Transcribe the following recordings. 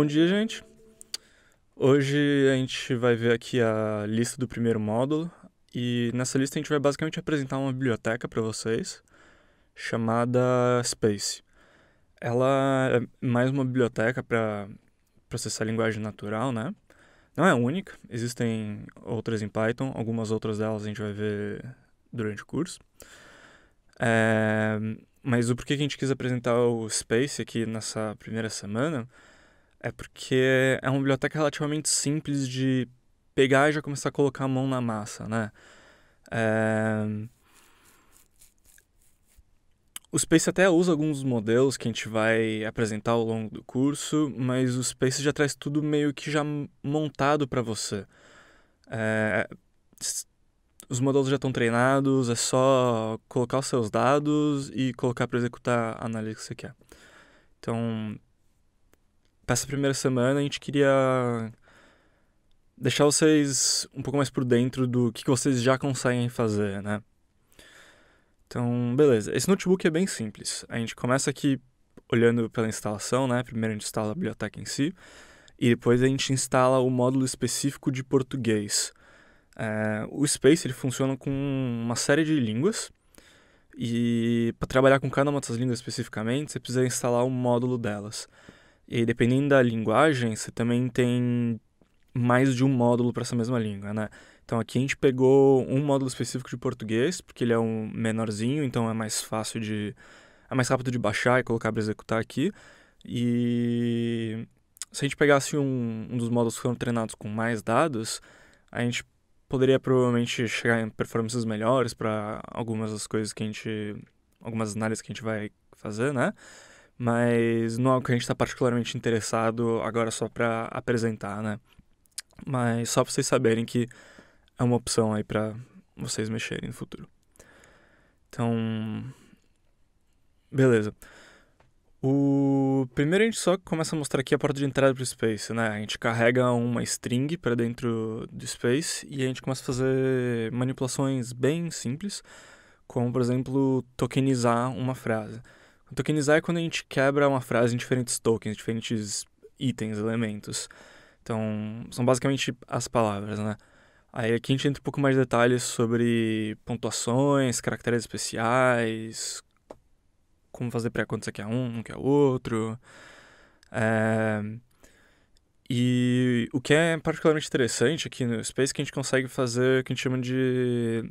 Bom dia, gente. Hoje a gente vai ver aqui a lista do primeiro módulo e nessa lista a gente vai basicamente apresentar uma biblioteca para vocês chamada Space. Ela é mais uma biblioteca para processar linguagem natural, né? Não é única, existem outras em Python, algumas outras delas a gente vai ver durante o curso. É... Mas o porquê que a gente quis apresentar o Space aqui nessa primeira semana é porque é uma biblioteca relativamente simples de pegar e já começar a colocar a mão na massa, né? É... O Space até usa alguns modelos que a gente vai apresentar ao longo do curso, mas o Space já traz tudo meio que já montado para você. É... Os modelos já estão treinados, é só colocar os seus dados e colocar para executar a análise que você quer. Então, para essa primeira semana a gente queria deixar vocês um pouco mais por dentro do que, que vocês já conseguem fazer, né? Então, beleza. Esse notebook é bem simples. A gente começa aqui olhando pela instalação, né? Primeiro a gente instala a biblioteca em si e depois a gente instala o módulo específico de português. É, o Space ele funciona com uma série de línguas e para trabalhar com cada uma dessas línguas especificamente, você precisa instalar um módulo delas. E dependendo da linguagem, você também tem mais de um módulo para essa mesma língua, né? Então aqui a gente pegou um módulo específico de português, porque ele é um menorzinho, então é mais fácil de é mais rápido de baixar e colocar para executar aqui. E se a gente pegasse um, um dos módulos que foram treinados com mais dados, a gente poderia provavelmente chegar em performances melhores para algumas das coisas que a gente algumas análises que a gente vai fazer, né? mas não é o que a gente está particularmente interessado agora só para apresentar, né? Mas só para vocês saberem que é uma opção aí para vocês mexerem no futuro. Então, beleza. O primeiro a gente só começa a mostrar aqui a porta de entrada para o Space, né? A gente carrega uma string para dentro do Space e a gente começa a fazer manipulações bem simples, como por exemplo tokenizar uma frase. Tokenizar é quando a gente quebra uma frase em diferentes tokens, diferentes itens, elementos. Então, são basicamente as palavras, né? Aí aqui a gente entra um pouco mais de detalhes sobre pontuações, caracteres especiais, como fazer para quando você quer um, não quer outro. É... E o que é particularmente interessante aqui no Space é que a gente consegue fazer o que a gente chama de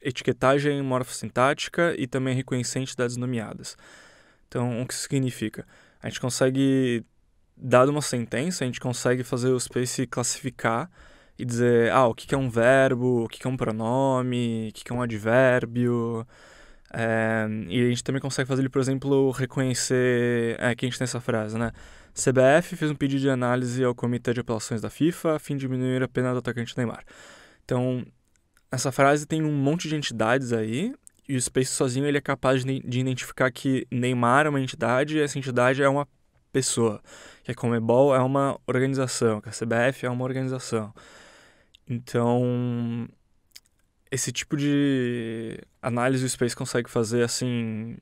etiquetagem morfossintática e também reconhecer entidades nomeadas. Então, o que significa? A gente consegue, dar uma sentença, a gente consegue fazer o space classificar e dizer, ah, o que é um verbo, o que é um pronome, o que é um advérbio. É, e a gente também consegue fazer ele, por exemplo, reconhecer. É, aqui a gente tem essa frase, né? CBF fez um pedido de análise ao Comitê de Apelações da FIFA a fim de diminuir a pena do atacante Neymar. Então, essa frase tem um monte de entidades aí, e o Space sozinho ele é capaz de identificar que Neymar é uma entidade e essa entidade é uma pessoa. Que a Comebol é uma organização, que a CBF é uma organização. Então, esse tipo de análise o Space consegue fazer assim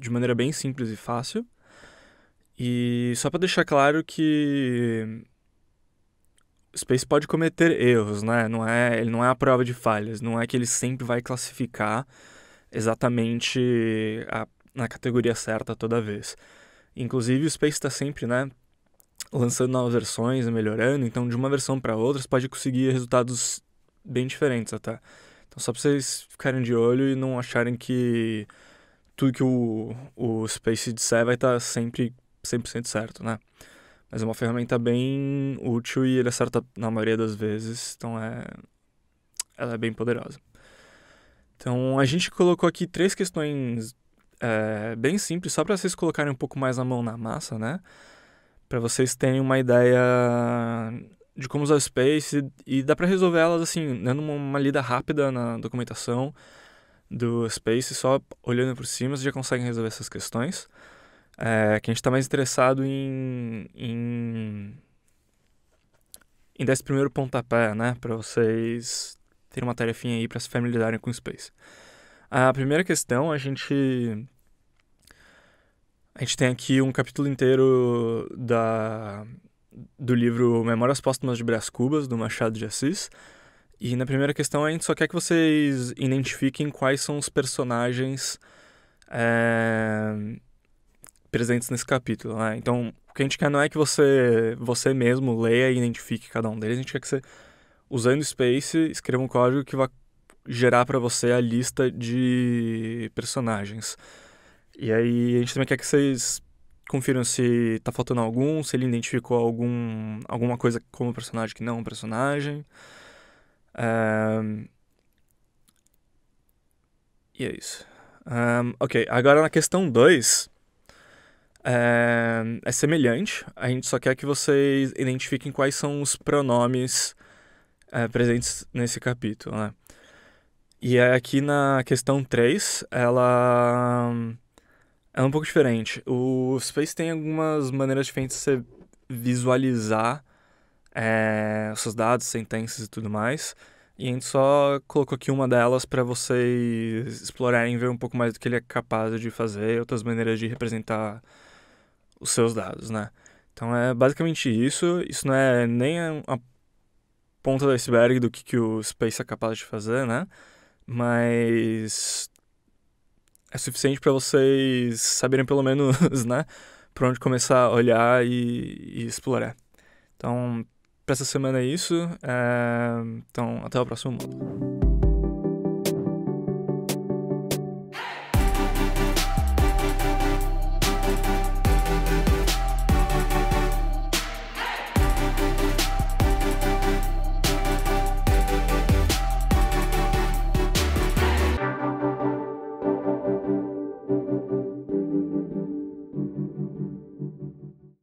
de maneira bem simples e fácil. E só para deixar claro que o Space pode cometer erros, né? Não é, ele não é a prova de falhas, não é que ele sempre vai classificar exatamente a, na categoria certa toda vez. Inclusive, o Space está sempre, né? Lançando novas versões, melhorando, então de uma versão para outra você pode conseguir resultados bem diferentes até. Então, só para vocês ficarem de olho e não acharem que tudo que o, o Space disser vai estar tá sempre 100% certo, né? Mas é uma ferramenta bem útil e ele acerta na maioria das vezes, então é ela é bem poderosa. Então, a gente colocou aqui três questões é, bem simples, só para vocês colocarem um pouco mais a mão na massa, né? Para vocês terem uma ideia de como usar o Space e dá para resolver elas assim, dando uma lida rápida na documentação do Space, só olhando por cima vocês já conseguem resolver essas questões. É, gente está mais interessado em, em, em dar esse primeiro pontapé, né? Para vocês ter uma tarefinha aí para se familiarizarem com o Space. A primeira questão, a gente a gente tem aqui um capítulo inteiro da do livro Memórias Póstumas de Brás Cubas, do Machado de Assis. E na primeira questão a gente só quer que vocês identifiquem quais são os personagens é, presentes nesse capítulo. Né? Então, o que a gente quer não é que você, você mesmo leia e identifique cada um deles, a gente quer que você usando Space, escreva um código que vai gerar para você a lista de personagens. E aí a gente também quer que vocês confiram se tá faltando algum, se ele identificou algum, alguma coisa como personagem que não é um personagem. Um... E é isso. Um, ok, agora na questão 2 é, eh, é semelhante, a gente só quer que vocês identifiquem quais são os pronomes é, presentes nesse capítulo, né? E é aqui na questão 3, ela é um pouco diferente. O Space tem algumas maneiras diferentes de você visualizar é, seus dados, sentenças e tudo mais. E a gente só colocou aqui uma delas para vocês explorarem, ver um pouco mais do que ele é capaz de fazer, outras maneiras de representar os seus dados, né? Então é basicamente isso. Isso não é nem uma ponta do iceberg do que, que o Space é capaz de fazer, né? Mas é suficiente para vocês saberem pelo menos, né? Para onde começar a olhar e, e, explorar. Então, para essa semana é isso. É... Então, até o próximo módulo.